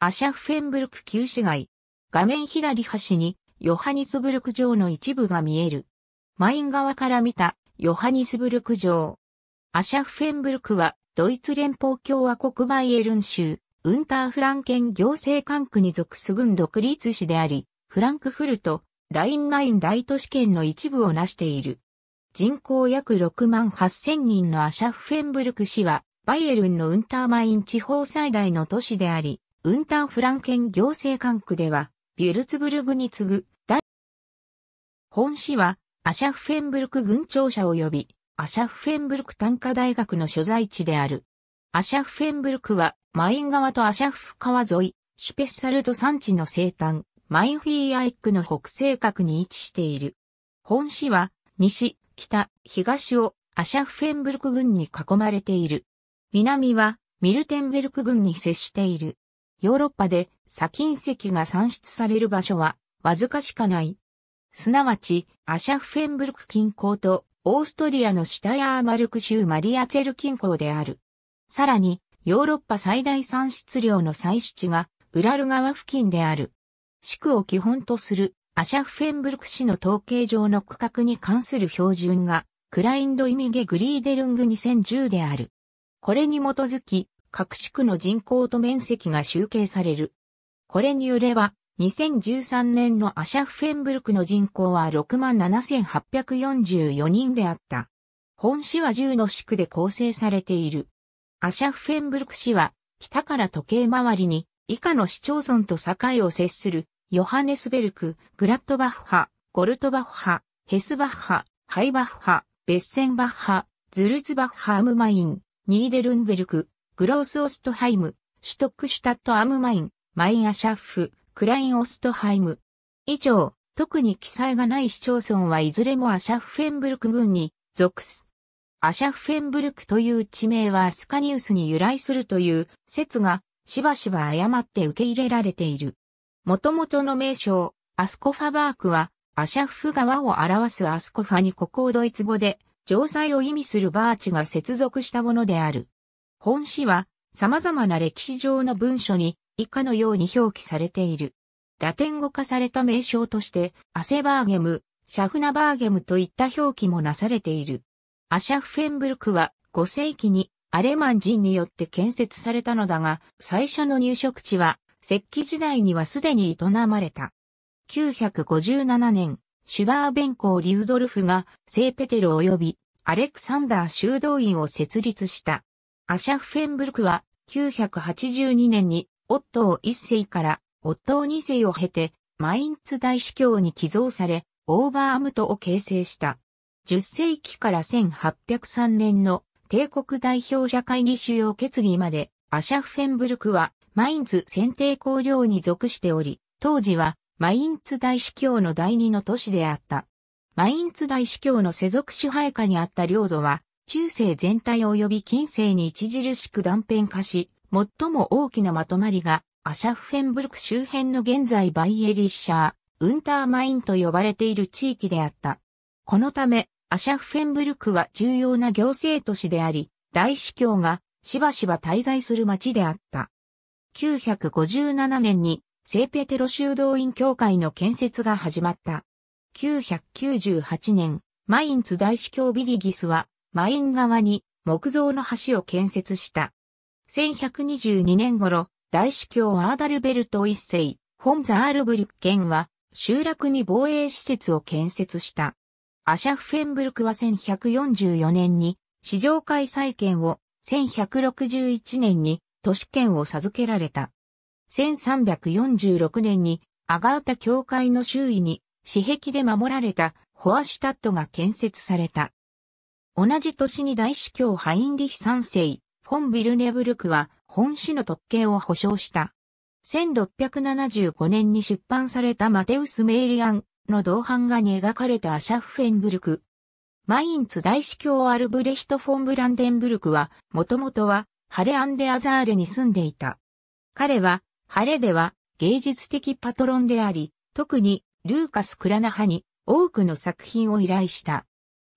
アシャフェンブルク旧市街。画面左端にヨハニスブルク城の一部が見える。マイン側から見たヨハニスブルク城。アシャフェンブルクはドイツ連邦共和国バイエルン州、ウンターフランケン行政管区に属す軍独立市であり、フランクフルト、ラインマイン大都市圏の一部を成している。人口約6万8000人のアシャフェンブルク市は、バイエルンのウンターマイン地方最大の都市であり、ウンターフランケン行政管区では、ビュルツブルグに次ぐ、第本市は、アシャフフェンブルク軍庁舎及び、アシャフフェンブルク短科大学の所在地である。アシャフフェンブルクは、マイン川とアシャフ川沿い、シュペッサルト山地の西端、マインフィーアイックの北西角に位置している。本市は、西、北、東をアシャフフェンブルク郡に囲まれている。南は、ミルテンベルク郡に接している。ヨーロッパで砂金石が産出される場所はわずかしかない。すなわち、アシャフフェンブルク近郊とオーストリアのシュタヤーマルク州マリアツェル近郊である。さらに、ヨーロッパ最大産出量の採取地がウラル川付近である。市区を基本とするアシャフェンブルク市の統計上の区画に関する標準がクラインドイミゲ・グリーデルング2010である。これに基づき、各地区の人口と面積が集計される。これによれば、2013年のアシャフフェンブルクの人口は67,844人であった。本市は10の市区で構成されている。アシャフェンブルク市は、北から時計回りに、以下の市町村と境を接する、ヨハネスベルク、グラットバッハ、ゴルトバッハ、ヘスバッハ、ハイバッハ、ベッセンバッハ、ズルツバッハームマイン、ニーデルンベルク、グロースオストハイム、シュトックシュタットアムマイン、マインアシャッフ、クラインオストハイム。以上、特に記載がない市町村はいずれもアシャッフェンブルク郡に属す。アシャッフェンブルクという地名はアスカニウスに由来するという説がしばしば誤って受け入れられている。もともとの名称、アスコファバークはアシャッフ川を表すアスコファにここをドイツ語で、城塞を意味するバーチが接続したものである。本詩は様々な歴史上の文書に以下のように表記されている。ラテン語化された名称として、アセバーゲム、シャフナバーゲムといった表記もなされている。アシャフフェンブルクは5世紀にアレマン人によって建設されたのだが、最初の入植地は石器時代にはすでに営まれた。957年、シュバーベンー・リュードルフが聖ペテル及びアレクサンダー修道院を設立した。アシャフェンブルクは、982年に、夫を1一世から、夫を2二世を経て、マインツ大司教に寄贈され、オーバーアムトを形成した。10世紀から1803年の帝国代表者会議主要決議まで、アシャフェンブルクは、マインツ選定公領に属しており、当時は、マインツ大司教の第二の都市であった。マインツ大司教の世俗支配下にあった領土は、中世全体及び近世に著しく断片化し、最も大きなまとまりが、アシャフフェンブルク周辺の現在バイエリッシャー、ウンターマインと呼ばれている地域であった。このため、アシャフフェンブルクは重要な行政都市であり、大司教がしばしば滞在する町であった。957年に聖ペテロ修道院協会の建設が始まった。998年、マインツ大司教ビリギスはマイン側に木造の橋を建設した。1122年頃、大司教アーダルベルト一世、本ザールブリュッケンは、集落に防衛施設を建設した。アシャフフェンブルクは1144年に、市場開催権を、1161年に、都市圏を授けられた。1346年に、アガータ教会の周囲に、私壁で守られた、ホアシュタットが建設された。同じ年に大司教ハインリヒ三世、フォン・ビルネブルクは本市の特権を保障した。1675年に出版されたマテウス・メイリアンの同伴画に描かれたアシャフフェンブルク。マインツ大司教アルブレヒト・フォン・ブランデンブルクは、もともとはハレ・アンデ・アザールに住んでいた。彼は、ハレでは芸術的パトロンであり、特にルーカス・クラナハに多くの作品を依頼した。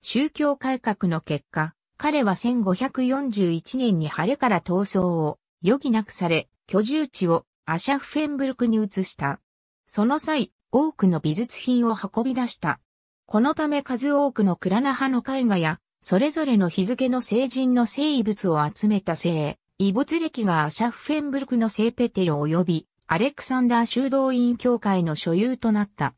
宗教改革の結果、彼は1541年に晴れから闘争を余儀なくされ、居住地をアシャフフェンブルクに移した。その際、多くの美術品を運び出した。このため数多くのクラナ派の絵画や、それぞれの日付の聖人の聖遺物を集めた聖、遺物歴がアシャフェンブルクの聖ペテロ及び、アレクサンダー修道院教会の所有となった。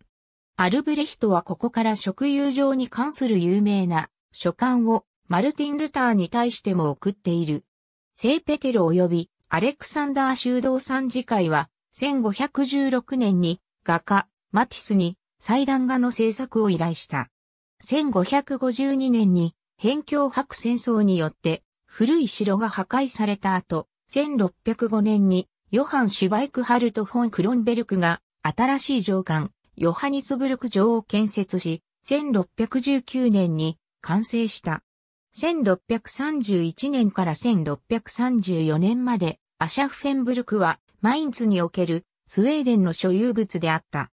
アルブレヒトはここから食友情に関する有名な書簡をマルティン・ルターに対しても送っている。聖ペテロ及びアレクサンダー修道参事会は1516年に画家マティスに祭壇画の制作を依頼した。1552年に辺境白戦争によって古い城が破壊された後、1605年にヨハン・シュバイクハルト・フォン・クロンベルクが新しい上官、ヨハニツブルク城を建設し、1619年に完成した。1631年から1634年まで、アシャフフェンブルクは、マインツにおけるスウェーデンの所有物であった。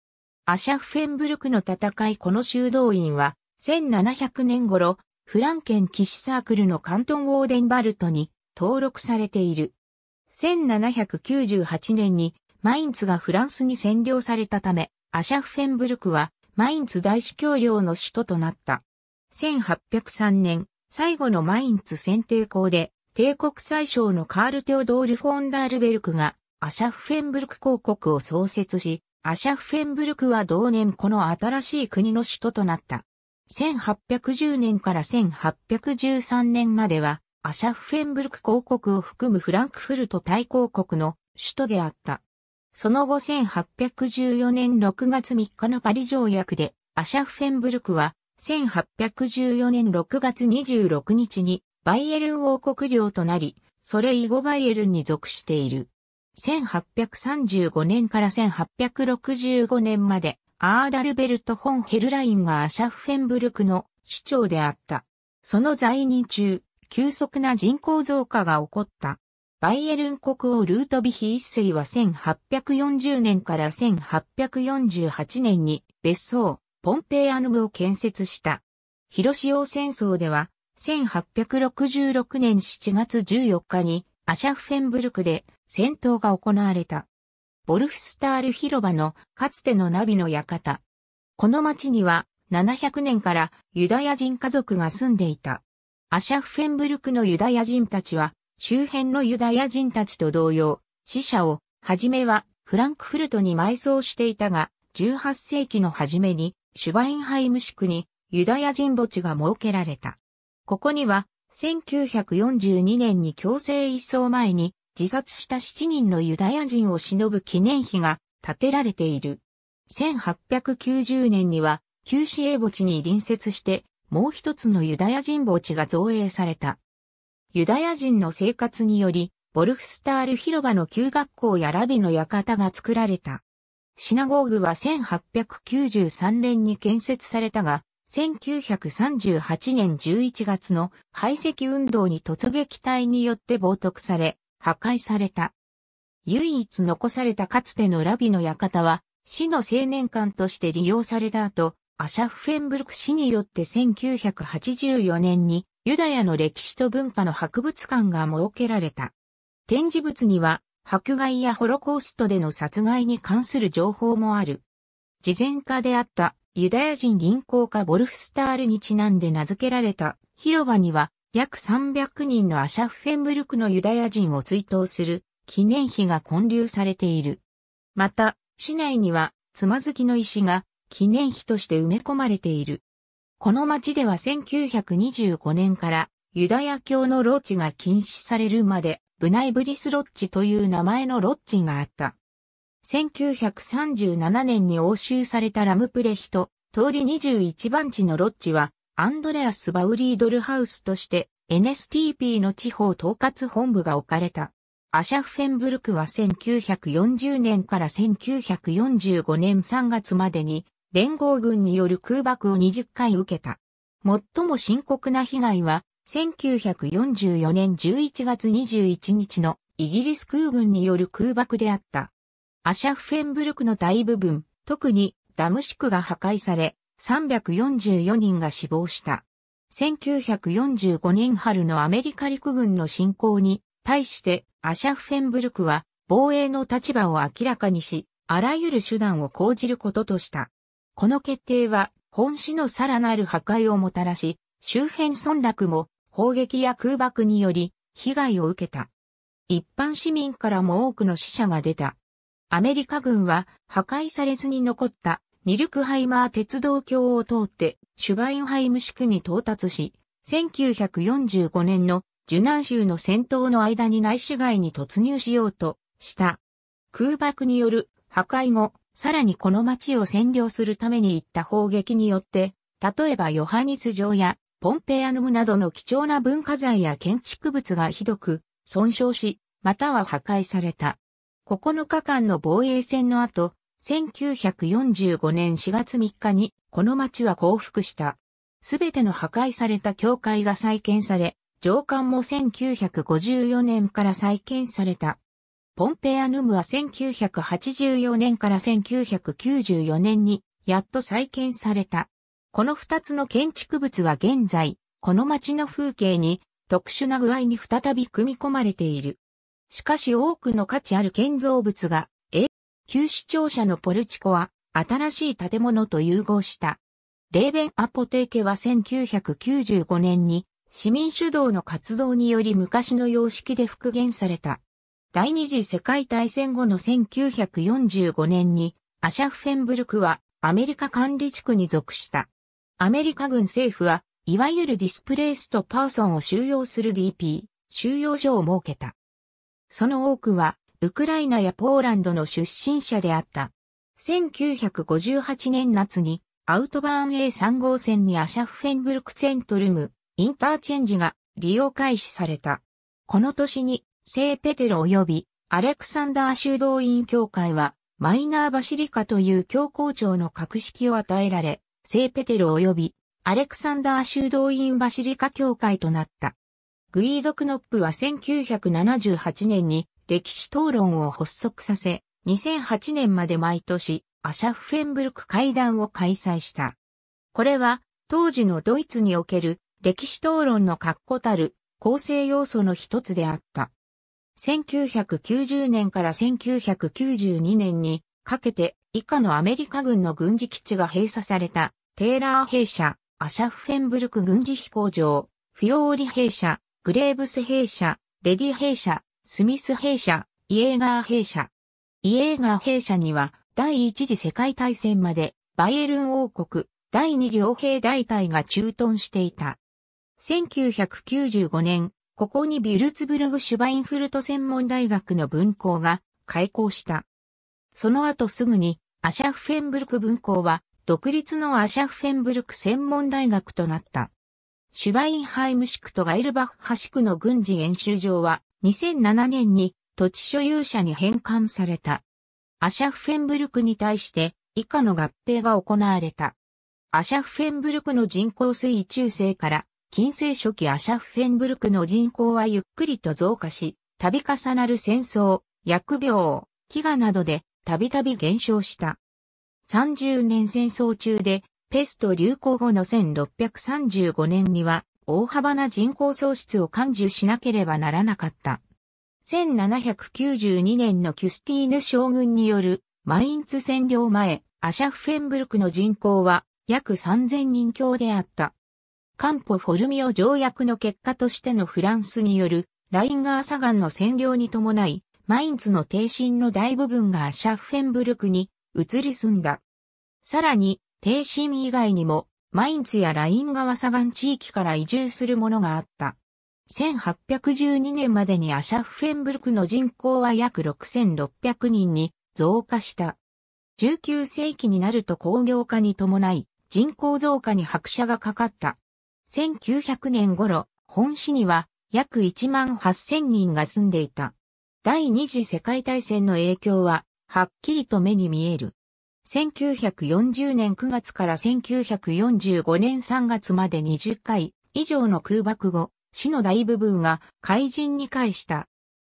アシャフフェンブルクの戦いこの修道院は、1700年頃、フランケン騎士サークルのカントンウォーデンバルトに登録されている。1798年にマインツがフランスに占領されたため、アシャフフェンブルクは、マインツ大司教領の首都となった。1803年、最後のマインツ選定校で、帝国最小のカール・テオドール・フォンダールベルクが、アシャフフェンブルク公国を創設し、アシャフフェンブルクは同年この新しい国の首都となった。1810年から1813年までは、アシャフフェンブルク公国を含むフランクフルト大公国の首都であった。その後1814年6月3日のパリ条約で、アシャフフェンブルクは、1814年6月26日に、バイエルン王国領となり、それ以後バイエルンに属している。1835年から1865年まで、アーダルベルト・フォン・ヘルラインがアシャフェンブルクの市長であった。その在任中、急速な人口増加が起こった。バイエルン国王ルートビヒ一世は1840年から1848年に別荘、ポンペイアヌムを建設した。広潮戦争では、1866年7月14日にアシャフフェンブルクで戦闘が行われた。ボルフスタール広場のかつてのナビの館。この町には700年からユダヤ人家族が住んでいた。アシャフフェンブルクのユダヤ人たちは周辺のユダヤ人たちと同様、死者を、はじめはフランクフルトに埋葬していたが、18世紀の初めに、シュバインハイム市区にユダヤ人墓地が設けられた。ここには、1942年に強制移送前に自殺した7人のユダヤ人を偲ぶ記念碑が建てられている。1890年には、旧市営墓地に隣接して、もう一つのユダヤ人墓地が造営された。ユダヤ人の生活により、ボルフスタール広場の旧学校やラビの館が作られた。シナゴーグは1893年に建設されたが、1938年11月の排斥運動に突撃隊によって冒涜され、破壊された。唯一残されたかつてのラビの館は、市の青年館として利用された後、アシャフフェンブルク市によって1984年にユダヤの歴史と文化の博物館が設けられた。展示物には、迫害やホロコーストでの殺害に関する情報もある。事前家であったユダヤ人銀行家ボルフスタールにちなんで名付けられた広場には約300人のアシャフフェンブルクのユダヤ人を追悼する記念碑が建立されている。また、市内にはつまずきの石が記念碑として埋め込まれている。この町では1925年からユダヤ教のロッジが禁止されるまでブナイブリスロッジという名前のロッジがあった。1937年に押収されたラムプレヒト通り21番地のロッジはアンドレアス・バウリードルハウスとして NSTP の地方統括本部が置かれた。アシャフェンブルクは1940年から1945年3月までに連合軍による空爆を20回受けた。最も深刻な被害は、1944年11月21日のイギリス空軍による空爆であった。アシャフフェンブルクの大部分、特にダムシクが破壊され、344人が死亡した。1945年春のアメリカ陸軍の侵攻に対してアシャフェンブルクは防衛の立場を明らかにし、あらゆる手段を講じることとした。この決定は本市のさらなる破壊をもたらし、周辺村落も砲撃や空爆により被害を受けた。一般市民からも多くの死者が出た。アメリカ軍は破壊されずに残ったニルクハイマー鉄道橋を通ってシュバインハイム市区に到達し、1945年の受難州の戦闘の間に内市街に突入しようとした。空爆による破壊後、さらにこの町を占領するために行った砲撃によって、例えばヨハニス城やポンペアヌムなどの貴重な文化財や建築物がひどく損傷し、または破壊された。9日間の防衛戦の後、1945年4月3日にこの町は降伏した。すべての破壊された教会が再建され、上官も1954年から再建された。ポンペアヌムは1984年から1994年にやっと再建された。この二つの建築物は現在、この街の風景に特殊な具合に再び組み込まれている。しかし多くの価値ある建造物が、え、旧市庁舎のポルチコは新しい建物と融合した。レーベンアポテーケは1995年に市民主導の活動により昔の様式で復元された。第二次世界大戦後の1945年にアシャフフェンブルクはアメリカ管理地区に属した。アメリカ軍政府は、いわゆるディスプレイストパーソンを収容する DP、収容所を設けた。その多くは、ウクライナやポーランドの出身者であった。1958年夏に、アウトバーン A3 号線にアシャフフェンブルクセントルム、インターチェンジが利用開始された。この年に聖ペテロ及びアレクサンダー修道院教会は、マイナーバシリカという教皇庁の格式を与えられ、聖ペテロ及びアレクサンダー修道院バシリカ教会となった。グイード・クノップは1978年に歴史討論を発足させ、2008年まで毎年アシャフェンブルク会談を開催した。これは当時のドイツにおける歴史討論の確固たる構成要素の一つであった。1990年から1992年にかけて以下のアメリカ軍の軍事基地が閉鎖されたテーラー兵舎、アシャフフェンブルク軍事飛行場、フィオーリ兵舎、グレーブス兵舎、レディ兵舎、スミス兵舎、イエーガー兵舎。イエーガー兵舎には第一次世界大戦までバイエルン王国第二両兵大隊が駐屯していた。1995年、ここにビルツブルグ・シュバインフルト専門大学の分校が開校した。その後すぐにアシャフフェンブルク分校は独立のアシャフフェンブルク専門大学となった。シュバインハイムシ区とガイルバッハ市区の軍事演習場は2007年に土地所有者に返還された。アシャフフェンブルクに対して以下の合併が行われた。アシャフフェンブルクの人口推移中世から近世初期アシャフフェンブルクの人口はゆっくりと増加し、度重なる戦争、薬病、飢餓などでたびたび減少した。30年戦争中でペスト流行後の1635年には大幅な人口喪失を感受しなければならなかった。1792年のキュスティーヌ将軍によるマインツ占領前、アシャフフェンブルクの人口は約3000人強であった。カンポ・フォルミオ条約の結果としてのフランスによるラインガー砂岩の占領に伴い、マインツの低身の大部分がシャッフェンブルクに移り住んだ。さらに、低身以外にも、マインツやライン川砂岩地域から移住するものがあった。1812年までにアシャッフェンブルクの人口は約6600人に増加した。19世紀になると工業化に伴い、人口増加に拍車がかかった。1900年頃、本市には約1万8000人が住んでいた。第二次世界大戦の影響は、はっきりと目に見える。1940年9月から1945年3月まで20回以上の空爆後、市の大部分が海人に返した。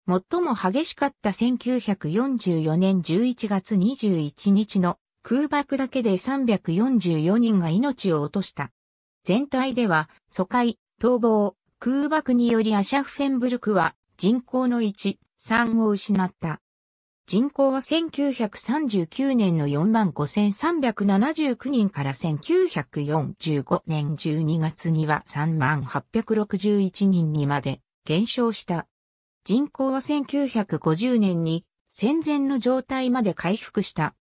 最も激しかった1944年11月21日の空爆だけで344人が命を落とした。全体では、疎開、逃亡、空爆によりアシャフフェンブルクは人口の1、3を失った。人口は1939年の45,379人から1945年12月には3861人にまで減少した。人口は1950年に戦前の状態まで回復した。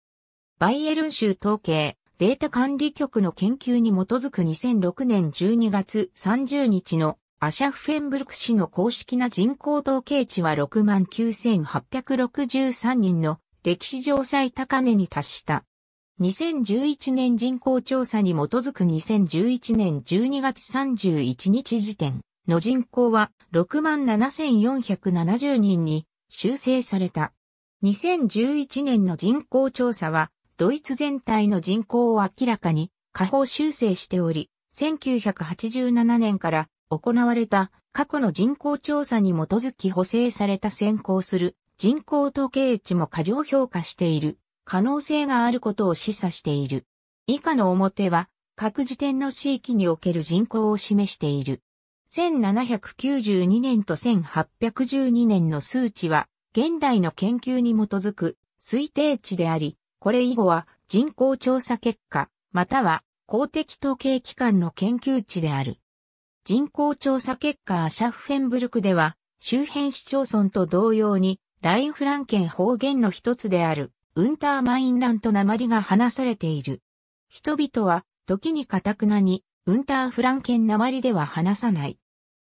バイエルン州統計データ管理局の研究に基づく2006年12月30日のアシャフェンブルク市の公式な人口統計値は69,863人の歴史上最高値に達した。2011年人口調査に基づく2011年12月31日時点の人口は67,470人に修正された。2011年の人口調査はドイツ全体の人口を明らかに下方修正しており、1987年から行われた過去の人口調査に基づき補正された先行する人口統計値も過剰評価している可能性があることを示唆している。以下の表は各時点の地域における人口を示している。1792年と1812年の数値は現代の研究に基づく推定値であり、これ以後は人口調査結果、または公的統計機関の研究値である。人口調査結果アシャフフェンブルクでは、周辺市町村と同様に、ラインフランケン方言の一つである、ウンターマインラント鉛が話されている。人々は、時にカタクナに、ウンターフランケン鉛では話さない。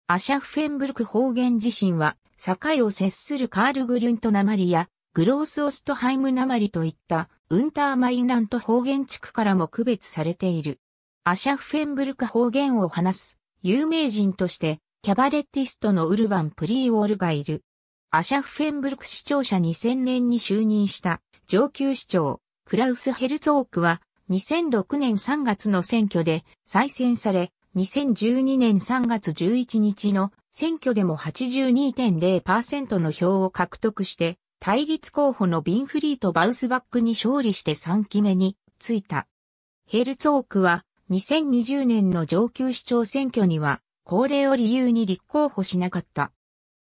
アシャフフェンブルク方言自身は、境を接するカールグリュント鉛や、グロースオストハイム鉛といった、ウンターマイナント方言地区からも区別されている。アシャフェンブルク方言を話す有名人としてキャバレッティストのウルバン・プリーウォールがいる。アシャフェンブルク市長者2000年に就任した上級市長クラウス・ヘルツォークは2006年3月の選挙で再選され2012年3月11日の選挙でも82.0%の票を獲得して対立候補のビンフリート・バウスバックに勝利して3期目に着いた。ヘルツォークは2020年の上級市長選挙には高齢を理由に立候補しなかった。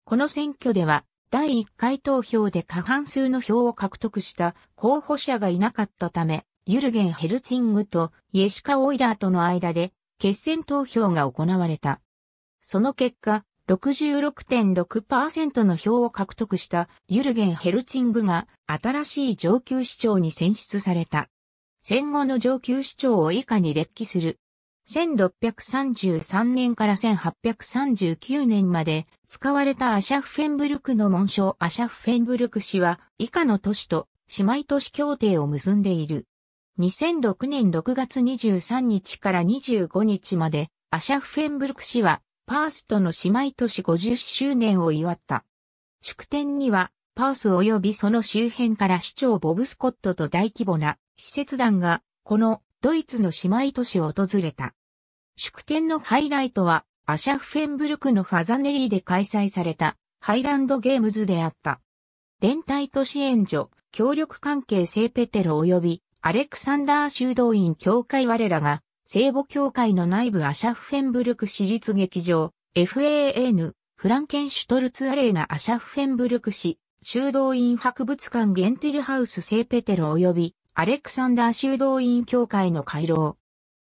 この選挙では第1回投票で過半数の票を獲得した候補者がいなかったため、ユルゲン・ヘルツィングとイエシカ・オイラーとの間で決選投票が行われた。その結果、66.6%の票を獲得したユルゲン・ヘルツィングが新しい上級市長に選出された。戦後の上級市長を以下に列記する。1633年から1839年まで使われたアシャフフェンブルクの紋章アシャフェンブルク氏は以下の都市と姉妹都市協定を結んでいる。2006年6月23日から25日までアシャフェンブルク氏はパースとの姉妹都市50周年を祝った。祝典には、パース及びその周辺から市長ボブ・スコットと大規模な施設団が、このドイツの姉妹都市を訪れた。祝典のハイライトは、アシャフフェンブルクのファザネリーで開催されたハイランドゲームズであった。連帯都市援助、協力関係聖ペテロ及びアレクサンダー修道院協会我らが聖母教会の内部アシャッフェンブルク市立劇場、FAN、フランケンシュトルツアレーナアシャッフェンブルク市、修道院博物館ゲンティルハウス聖ペテロ及び、アレクサンダー修道院協会の回廊。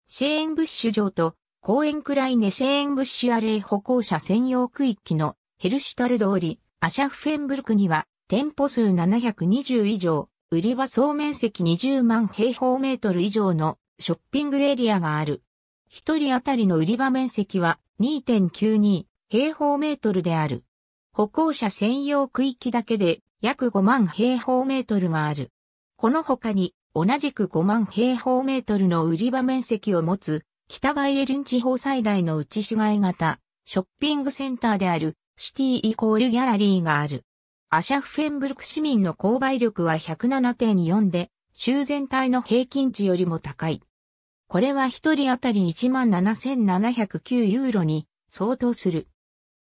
シェーンブッシュ城と、公園クライネシェーンブッシュアレー歩行者専用区域のヘルシュタル通り、アシャッフェンブルクには、店舗数720以上、売り場総面積20万平方メートル以上のショッピングエリアがある。一人当たりの売り場面積は2.92平方メートルである。歩行者専用区域だけで約5万平方メートルがある。この他に同じく5万平方メートルの売り場面積を持つ北ガイエルン地方最大の内市街型ショッピングセンターであるシティイコールギャラリーがある。アシャフェンブルク市民の購買力は107.4で州全体の平均値よりも高い。これは一人当たり17,709ユーロに相当する。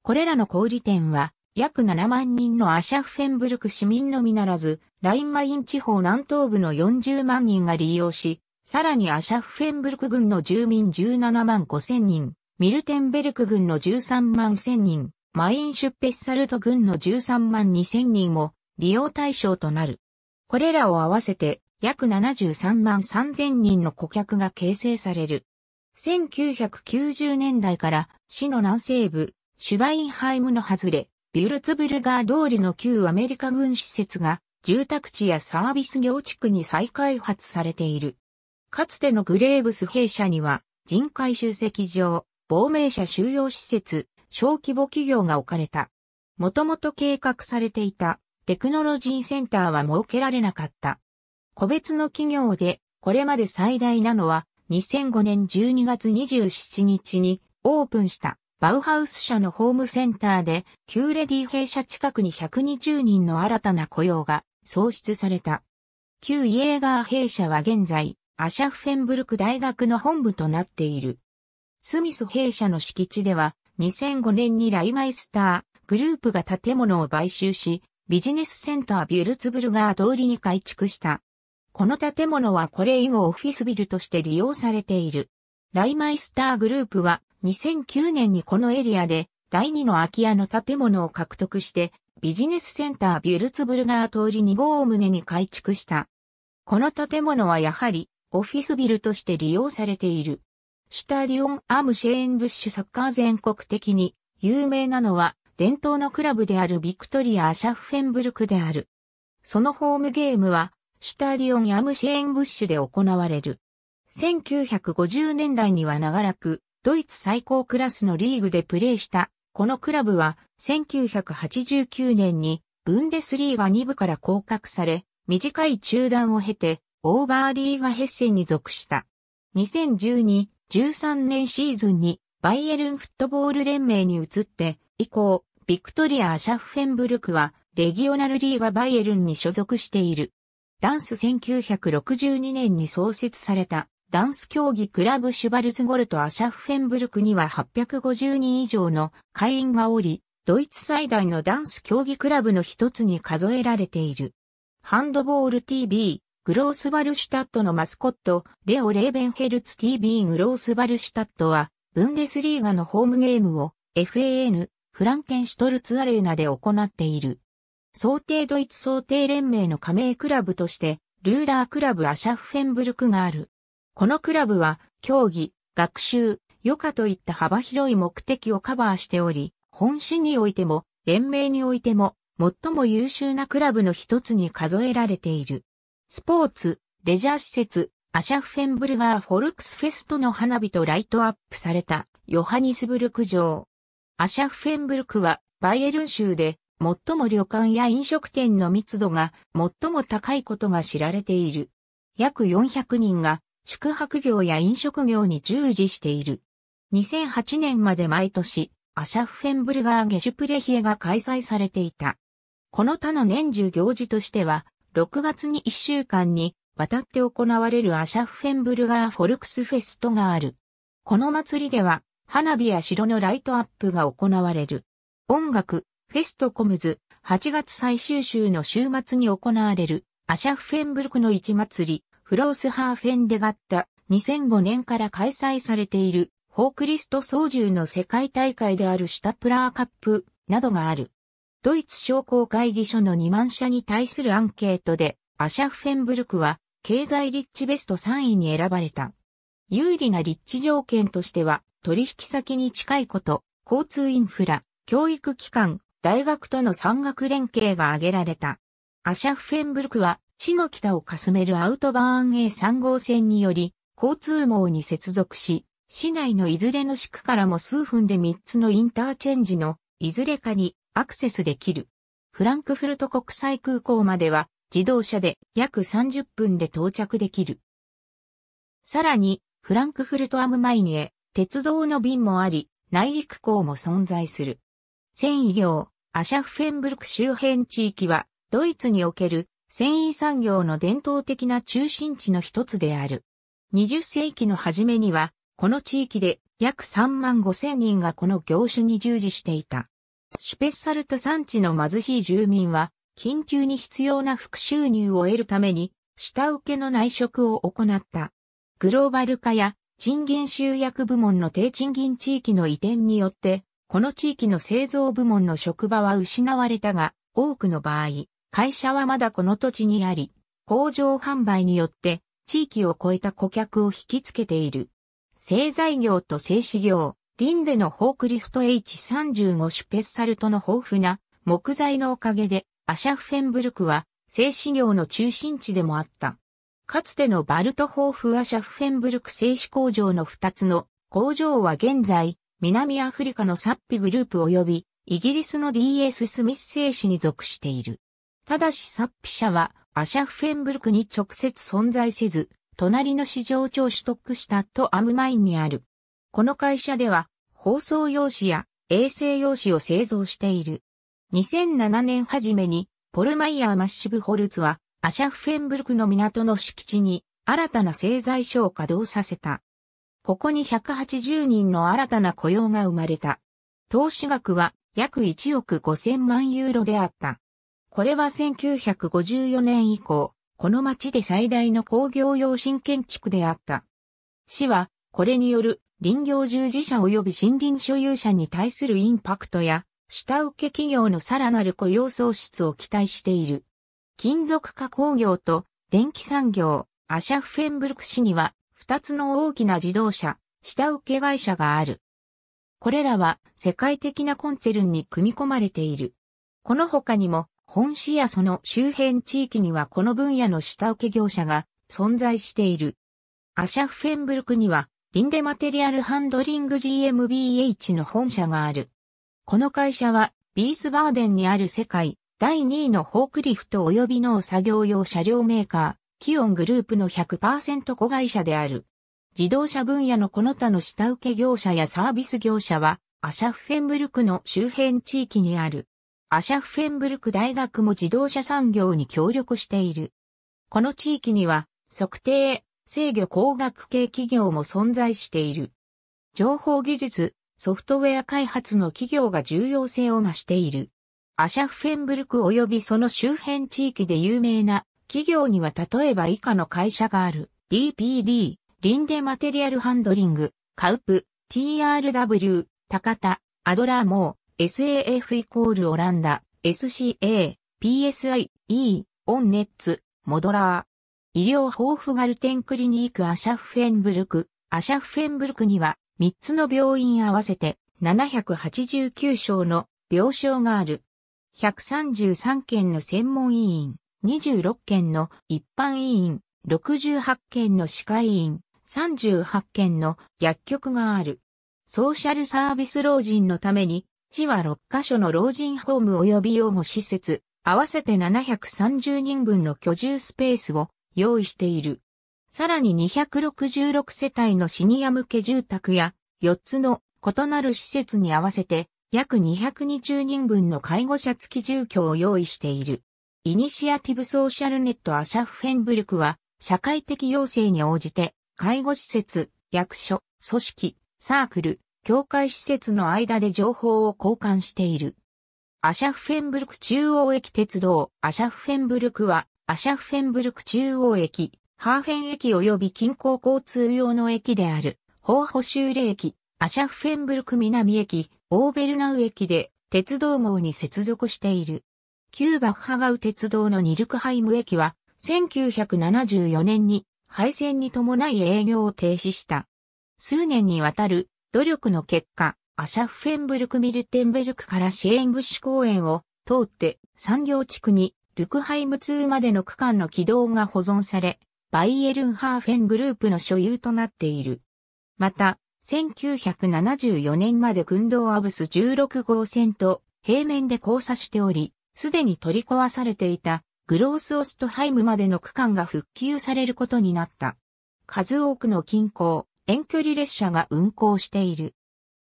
これらの小売店は約7万人のアシャフフェンブルク市民のみならず、ラインマイン地方南東部の40万人が利用し、さらにアシャフェンブルク軍の住民17万5千人、ミルテンベルク軍の13万千人、マインシュッペッサルト軍の13万2千人も利用対象となる。これらを合わせて約73万3000人の顧客が形成される。1990年代から市の南西部、シュバインハイムの外れ、ビュルツブルガー通りの旧アメリカ軍施設が住宅地やサービス業地区に再開発されている。かつてのグレーブス弊社には人海集積場、亡命者収容施設、小規模企業が置かれた。もともと計画されていたテクノロジーセンターは設けられなかった。個別の企業で、これまで最大なのは、2005年12月27日にオープンしたバウハウス社のホームセンターで、旧レディ弊社近くに120人の新たな雇用が創出された。旧イエーガー弊社は現在、アシャフェンブルク大学の本部となっている。スミス弊社の敷地では、2005年にライマイスターグループが建物を買収し、ビジネスセンタービュルツブルガー通りに改築したこの建物はこれ以後オフィスビルとして利用されている。ライマイスターグループは2009年にこのエリアで第2の空き家の建物を獲得してビジネスセンタービュルツブルガー通り2号を胸に改築した。この建物はやはりオフィスビルとして利用されている。シュタディオン・アムシェーン・ブッシュサッカー全国的に有名なのは伝統のクラブであるビクトリア・アシャッフェンブルクである。そのホームゲームはシュタディオン・アムシェーン・ブッシュで行われる。1950年代には長らく、ドイツ最高クラスのリーグでプレーした、このクラブは、1989年に、ブンデスリーガ2部から降格され、短い中断を経て、オーバーリーガヘッセンに属した。2012-13年シーズンに、バイエルンフットボール連盟に移って、以降、ビクトリア・アシャッフェンブルクは、レギオナルリーガバイエルンに所属している。ダンス1962年に創設されたダンス競技クラブシュバルズゴルト・アシャフフェンブルクには850人以上の会員がおり、ドイツ最大のダンス競技クラブの一つに数えられている。ハンドボール TV、グロースバルシュタットのマスコット、レオ・レーベンヘルツ TV グロースバルシュタットは、ブンデスリーガのホームゲームを FAN、フランケンシュトルツアレーナで行っている。想定ドイツ想定連盟の加盟クラブとして、ルーダークラブアシャフフェンブルクがある。このクラブは、競技、学習、余暇といった幅広い目的をカバーしており、本市においても、連盟においても、最も優秀なクラブの一つに数えられている。スポーツ、レジャー施設、アシャフフェンブルガーフォルクスフェストの花火とライトアップされた、ヨハニスブルク城。アシャフフェンブルクは、バイエルン州で、最も旅館や飲食店の密度が最も高いことが知られている。約400人が宿泊業や飲食業に従事している。2008年まで毎年、アシャフフェンブルガーゲシュプレヒエが開催されていた。この他の年中行事としては、6月に1週間に渡って行われるアシャフフェンブルガーフォルクスフェストがある。この祭りでは、花火や城のライトアップが行われる。音楽、フェストコムズ、8月最終週の週末に行われる、アシャフフェンブルクの市祭り、フロースハーフェンデガッタ、2005年から開催されている、ホークリスト操縦の世界大会であるシュタプラーカップ、などがある。ドイツ商工会議所の2万社に対するアンケートで、アシャフェンブルクは、経済立地ベスト3位に選ばれた。有利な立地条件としては、取引先に近いこと、交通インフラ、教育機関、大学との山岳連携が挙げられた。アシャフフェンブルクは、市の北をかすめるアウトバーン A3 号線により、交通網に接続し、市内のいずれの地区からも数分で3つのインターチェンジの、いずれかにアクセスできる。フランクフルト国際空港までは、自動車で約30分で到着できる。さらに、フランクフルトアムマインへ、鉄道の便もあり、内陸港も存在する。繊維業、アシャフフェンブルク周辺地域は、ドイツにおける繊維産業の伝統的な中心地の一つである。20世紀の初めには、この地域で約3万5千人がこの業種に従事していた。シュペッサルト産地の貧しい住民は、緊急に必要な副収入を得るために、下請けの内職を行った。グローバル化や賃金集約部門の低賃金地域の移転によって、この地域の製造部門の職場は失われたが、多くの場合、会社はまだこの土地にあり、工場販売によって地域を超えた顧客を引きつけている。製材業と製紙業、リンデのフォークリフト H35 シュペッサルトの豊富な木材のおかげで、アシャフフェンブルクは製紙業の中心地でもあった。かつてのバルトホーフアシャフェンブルク製紙工場の2つの工場は現在南アフリカのサッピグループ及び、イギリスの DS スミス製紙に属している。ただしサッピ社は、アシャフフェンブルクに直接存在せず、隣の市場長取得したとアムマインにある。この会社では、放送用紙や衛生用紙を製造している。2007年初めに、ポルマイヤーマッシブホルツは、アシャフェンブルクの港の敷地に、新たな製材所を稼働させた。ここに180人の新たな雇用が生まれた。投資額は約1億5000万ユーロであった。これは1954年以降、この町で最大の工業用新建築であった。市は、これによる林業従事者及び森林所有者に対するインパクトや、下請け企業のさらなる雇用創出を期待している。金属加工業と電気産業、アシャフフェンブルク市には二つの大きな自動車、下請け会社がある。これらは世界的なコンツェルンに組み込まれている。この他にも、本市やその周辺地域にはこの分野の下請け業者が存在している。アシャフフェンブルクには、リンデマテリアルハンドリング GmbH の本社がある。この会社は、ビースバーデンにある世界第2位のフォークリフト及びの作業用車両メーカー。キオングループの100%子会社である。自動車分野のこの他の下請け業者やサービス業者は、アシャフフェンブルクの周辺地域にある。アシャフフェンブルク大学も自動車産業に協力している。この地域には、測定、制御工学系企業も存在している。情報技術、ソフトウェア開発の企業が重要性を増している。アシャフフェンブルク及びその周辺地域で有名な企業には例えば以下の会社がある。DPD、リンデマテリアルハンドリング、カウプ、TRW、高田、アドラーモー、SAF イコールオランダ、SCA、PSI、E、オンネッツ、モドラー。医療豊富ガルテンクリニークアシャフフェンブルク、アシャフフェンブルクには3つの病院合わせて789床の病床がある。133件の専門医院。26件の一般委員、68件の歯科委員、38件の薬局がある。ソーシャルサービス老人のために、市は6カ所の老人ホーム及び養護施設、合わせて730人分の居住スペースを用意している。さらに266世帯のシニア向け住宅や4つの異なる施設に合わせて約220人分の介護者付き住居を用意している。イニシアティブソーシャルネットアシャフフェンブルクは、社会的要請に応じて、介護施設、役所、組織、サークル、協会施設の間で情報を交換している。アシャフフェンブルク中央駅鉄道、アシャフフェンブルクは、アシャフフェンブルク中央駅、ハーフェン駅及び近郊交通用の駅である、ホーホシューレ駅、アシャフフェンブルク南駅、オーベルナウ駅で鉄道網に接続している。旧バッハガウ鉄道のニルクハイム駅は、1974年に廃線に伴い営業を停止した。数年にわたる努力の結果、アシャフフェンブルク・ミルテンベルクからシェーンブシュ公園を通って産業地区にルクハイム2までの区間の軌道が保存され、バイエルンハーフェングループの所有となっている。また、1974年まで訓道アブス16号線と平面で交差しており、すでに取り壊されていたグロースオストハイムまでの区間が復旧されることになった。数多くの近郊、遠距離列車が運行している。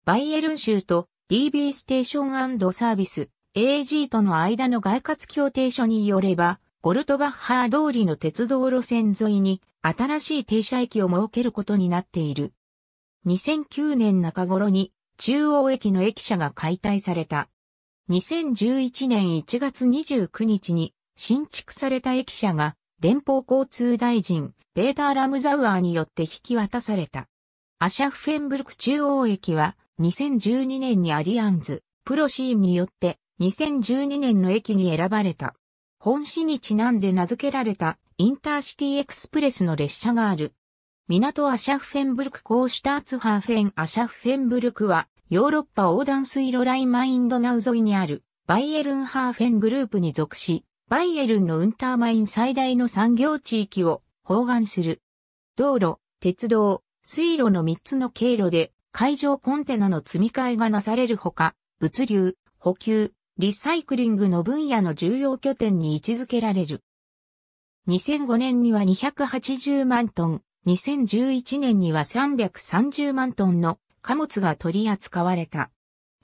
バイエルン州と DB ステーションサービス AG との間の外括協定書によれば、ゴルトバッハー通りの鉄道路線沿いに新しい停車駅を設けることになっている。2009年中頃に中央駅の駅舎が解体された。2011年1月29日に新築された駅舎が連邦交通大臣ベーター・ラムザウアーによって引き渡された。アシャフフェンブルク中央駅は2012年にアリアンズ、プロシームによって2012年の駅に選ばれた。本市にちなんで名付けられたインターシティエクスプレスの列車がある。港アシャフェンブルクコーシュターツハーフェンアシャフェンブルクはヨーロッパ横断水路ラインマインドナウ沿いにあるバイエルンハーフェングループに属し、バイエルンのウンターマイン最大の産業地域を包含する。道路、鉄道、水路の3つの経路で海上コンテナの積み替えがなされるほか、物流、補給、リサイクリングの分野の重要拠点に位置づけられる。2005年には280万トン、2011年には330万トンの貨物が取り扱われた。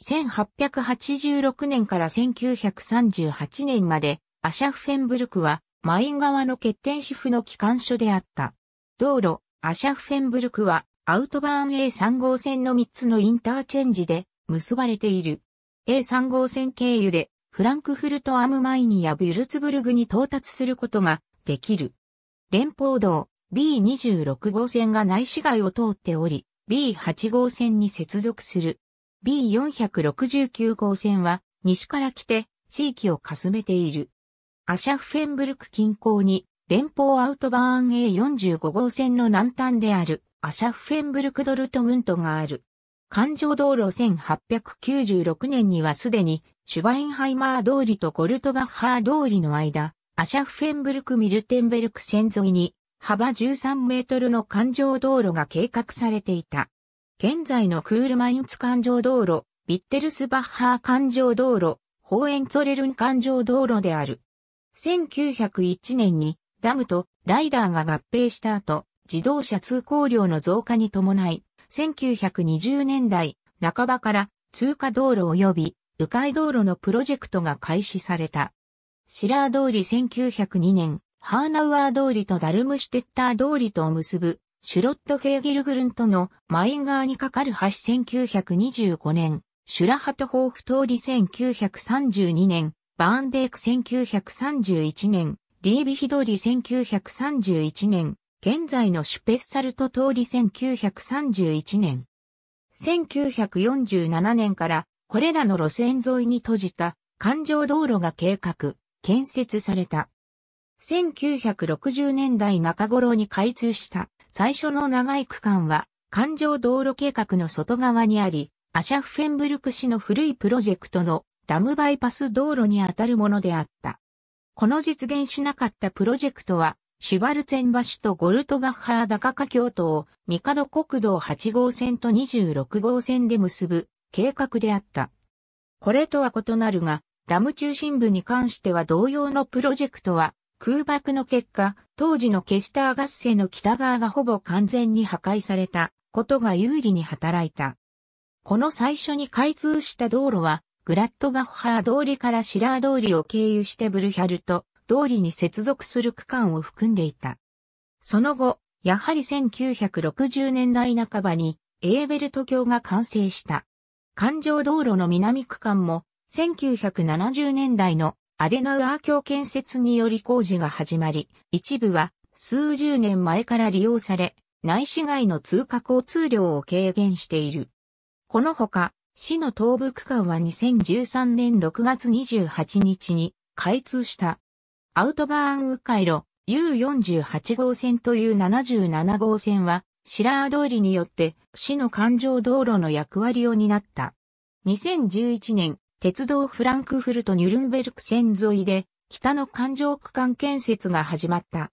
1886年から1938年まで、アシャフフェンブルクは、マイン側の欠点支付の機関所であった。道路、アシャフフェンブルクは、アウトバーン A3 号線の3つのインターチェンジで結ばれている。A3 号線経由で、フランクフルトアムマイニやビュルツブルグに到達することができる。連邦道 B26 号線が内市街を通っており、B8 号線に接続する。B469 号線は西から来て地域をかすめている。アシャフフェンブルク近郊に連邦アウトバーン A45 号線の南端であるアシャフフェンブルクドルトムントがある。環状道路1896年にはすでにシュバインハイマー通りとゴルトバッハー通りの間、アシャフフェンブルク・ミルテンベルク線沿いに幅13メートルの環状道路が計画されていた。現在のクールマインツ環状道路、ビッテルスバッハー環状道路、ホーエンツォレルン環状道路である。1901年にダムとライダーが合併した後、自動車通行量の増加に伴い、1920年代半ばから通過道路及び迂回道路のプロジェクトが開始された。シラー通り1902年、ハーナウアー通りとダルムシュテッター通りとを結ぶ、シュロットフェーギルグルントのマイン川に架かる橋1925年、シュラハトホーフ通り1932年、バーンベーク1931年、リービヒ通り1931年、現在のシュペッサルト通り1931年。1947年からこれらの路線沿いに閉じた環状道路が計画、建設された。1960年代中頃に開通した最初の長い区間は環状道路計画の外側にあり、アシャフフェンブルク市の古いプロジェクトのダムバイパス道路にあたるものであった。この実現しなかったプロジェクトは、シュバルツェン橋とゴルトバッハー高架橋とを、ミカド国道8号線と26号線で結ぶ計画であった。これとは異なるが、ダム中心部に関しては同様のプロジェクトは空爆の結果、当時のケシター合成の北側がほぼ完全に破壊されたことが有利に働いた。この最初に開通した道路は、グラッドバッハー通りからシラー通りを経由してブルヒャルト通りに接続する区間を含んでいた。その後、やはり1960年代半ばにエーベルト橋が完成した。環状道路の南区間も1970年代のアデナウアー橋建設により工事が始まり、一部は数十年前から利用され、内市街の通過交通量を軽減している。このほか、市の東部区間は2013年6月28日に開通した。アウトバーン迂回路 U48 号線という77号線は、シラー通りによって市の環状道路の役割を担った。2011年、鉄道フランクフルト・ニュルンベルク線沿いで、北の環状区間建設が始まった。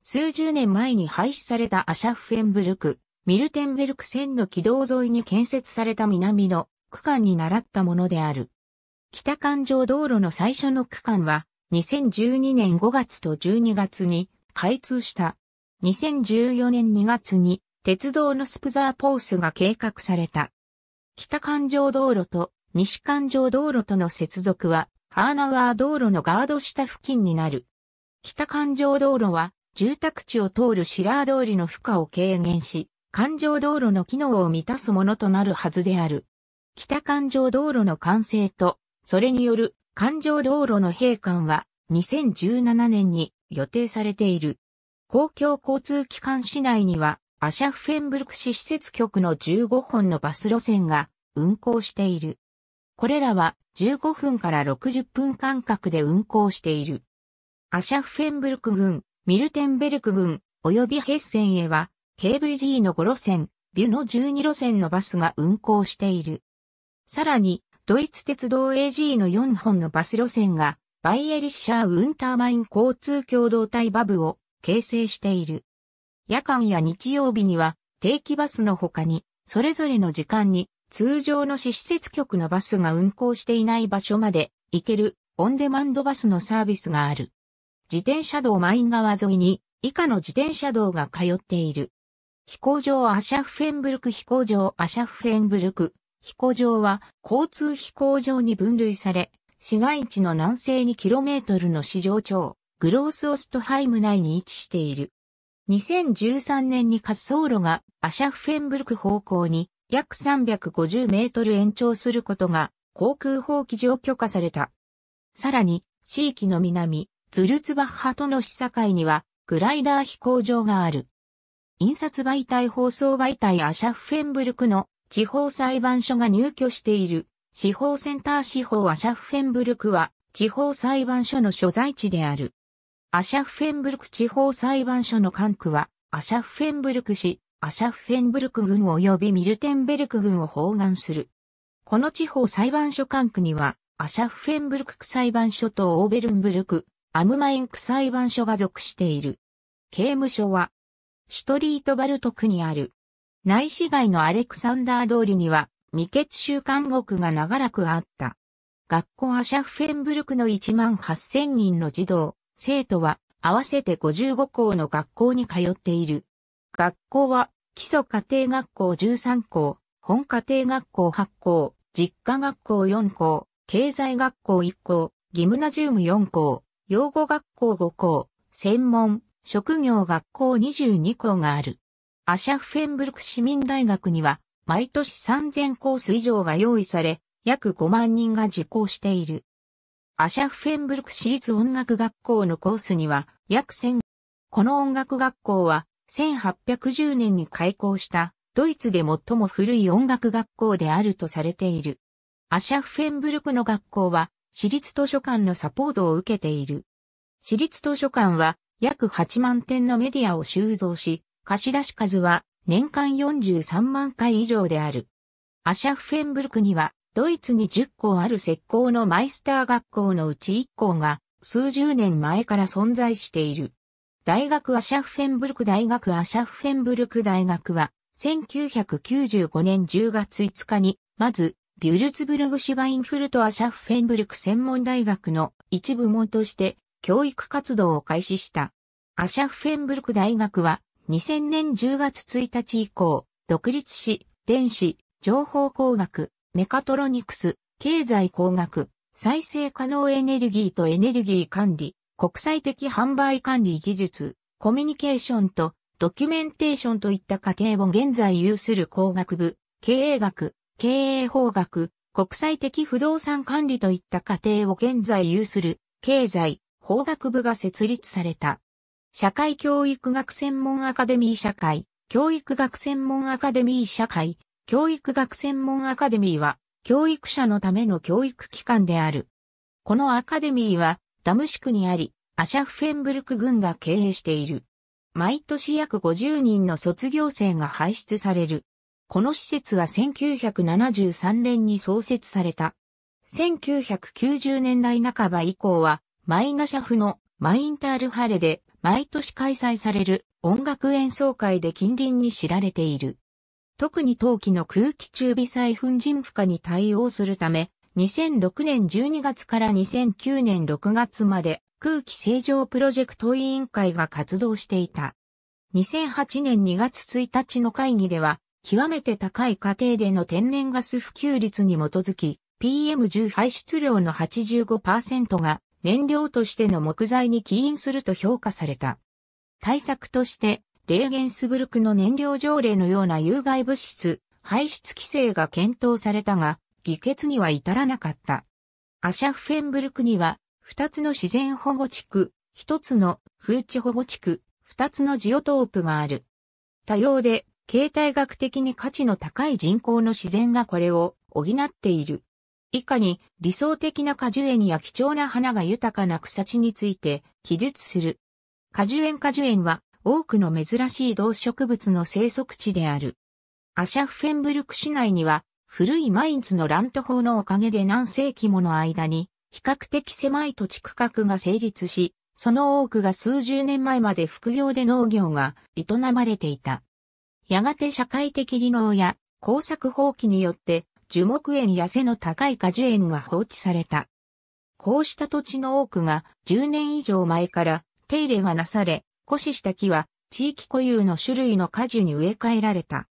数十年前に廃止されたアシャフェンブルク、ミルテンベルク線の軌道沿いに建設された南の区間に倣ったものである。北環状道路の最初の区間は、2012年5月と12月に開通した。2014年2月に鉄道のスプザーポースが計画された。北環状道路と西環状道路との接続は、ハーナワー道路のガード下付近になる。北環状道路は、住宅地を通るシラー通りの負荷を軽減し、環状道路の機能を満たすものとなるはずである。北環状道路の完成と、それによる環状道路の閉館は、2017年に予定されている。公共交通機関市内には、アシャフェンブルク市施設局の15本のバス路線が運行している。これらは15分から60分間隔で運行している。アシャフフェンブルク軍、ミルテンベルク軍、及びヘッセンへは、KVG の5路線、ビュの12路線のバスが運行している。さらに、ドイツ鉄道 AG の4本のバス路線が、バイエリッシャー・ウンターマイン交通共同体バブを形成している。夜間や日曜日には、定期バスの他に、それぞれの時間に通常の市施設局のバスが運行していない場所まで行けるオンデマンドバスのサービスがある。自転車道マイン川沿いに以下の自転車道が通っている。飛行場アシャフフェンブルク飛行場アシャフェンブルク飛行場は交通飛行場に分類され、市街地の南西 2km の市場町、グロースオストハイム内に位置している。2013年に滑走路がアシャフェンブルク方向に約350メートル延長することが航空法規上許可された。さらに、地域の南、ツルツバッハとの市境には、グライダー飛行場がある。印刷媒体放送媒体アシャッフェンブルクの地方裁判所が入居している司法センター司法アシャッフェンブルクは地方裁判所の所在地である。アシャッフェンブルク地方裁判所の管区はアシャッフェンブルク市アシャフフェンブルク軍及びミルテンベルク軍を包含する。この地方裁判所管区には、アシャフフェンブルク裁判所とオーベルンブルク、アムマインク裁判所が属している。刑務所は、シュトリートバルト区にある。内市街のアレクサンダー通りには、未決州監獄が長らくあった。学校アシャフフェンブルクの1万8000人の児童、生徒は合わせて55校の学校に通っている。学校は基礎家庭学校13校、本家庭学校8校、実家学校4校、経済学校1校、ギムナジウム4校、養護学校5校、専門、職業学校22校がある。アシャフフェンブルク市民大学には、毎年3000コース以上が用意され、約5万人が受講している。アシャフェンブルク市立音楽学校のコースには、約1000。この音楽学校は、1810年に開校したドイツで最も古い音楽学校であるとされている。アシャフェンブルクの学校は私立図書館のサポートを受けている。私立図書館は約8万点のメディアを収蔵し、貸し出し数は年間43万回以上である。アシャフェンブルクにはドイツに10校ある石膏のマイスター学校のうち1校が数十年前から存在している。大学アシャッフェンブルク大学アシャッフェンブルク大学は、1995年10月5日に、まず、ビュルツブルグシュバインフルトアシャッフェンブルク専門大学の一部門として、教育活動を開始した。アシャッフェンブルク大学は、2000年10月1日以降、独立し、電子、情報工学、メカトロニクス、経済工学、再生可能エネルギーとエネルギー管理、国際的販売管理技術、コミュニケーションとドキュメンテーションといった過程を現在有する工学部、経営学、経営法学、国際的不動産管理といった過程を現在有する経済、法学部が設立された。社会教育学専門アカデミー社会、教育学専門アカデミー社会、教育学専門アカデミーは、教育者のための教育機関である。このアカデミーは、ダムシクにあり、アシャフフェンブルク軍が経営している。毎年約50人の卒業生が輩出される。この施設は1973年に創設された。1990年代半ば以降は、マイナシャフのマインタールハレで毎年開催される音楽演奏会で近隣に知られている。特に冬季の空気中微細粉塵負荷に対応するため、2006年12月から2009年6月まで空気清浄プロジェクト委員会が活動していた。2008年2月1日の会議では、極めて高い家庭での天然ガス普及率に基づき、PM10 排出量の85%が燃料としての木材に起因すると評価された。対策として、レーゲンスブルクの燃料条例のような有害物質、排出規制が検討されたが、議決には至らなかった。アシャフェンブルクには、二つの自然保護地区、一つの風地保護地区、二つのジオトープがある。多様で、形態学的に価値の高い人口の自然がこれを補っている。以下に理想的な果樹園や貴重な花が豊かな草地について記述する。果樹園果樹園は多くの珍しい動植物の生息地である。アシャフェンブルク市内には古いマインツのラント法のおかげで何世紀もの間に、比較的狭い土地区画が成立し、その多くが数十年前まで副業で農業が営まれていた。やがて社会的利能や工作放棄によって樹木園や背の高い果樹園が放置された。こうした土地の多くが10年以上前から手入れがなされ、枯死した木は地域固有の種類の果樹に植え替えられた。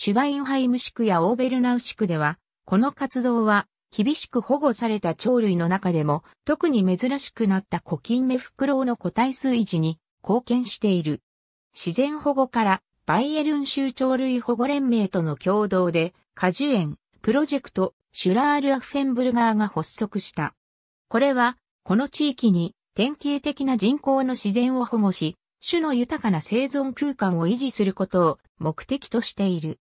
シュバインハイム区やオーベルナウ区では、この活動は厳しく保護された鳥類の中でも特に珍しくなったコキンメフクロウの個体数維持に貢献している。自然保護からバイエルン州鳥類保護連盟との共同で果樹園プロジェクトシュラール・アフェンブルガーが発足した。これはこの地域に典型的な人口の自然を保護し、種の豊かな生存空間を維持することを目的としている。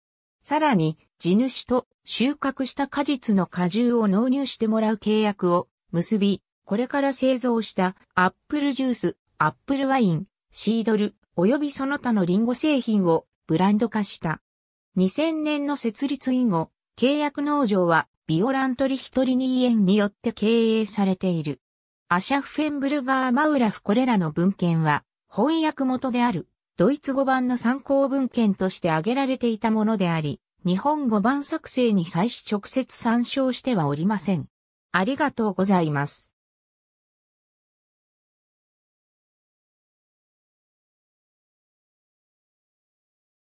さらに、地主と収穫した果実の果汁を納入してもらう契約を結び、これから製造したアップルジュース、アップルワイン、シードル、及びその他のリンゴ製品をブランド化した。2000年の設立以後、契約農場はビオラントリヒトリニーエンによって経営されている。アシャフ・フェンブルガー・マウラフこれらの文献は翻訳元である。ドイツ語版の参考文献として挙げられていたものであり、日本語版作成に際し直接参照してはおりません。ありがとうございます。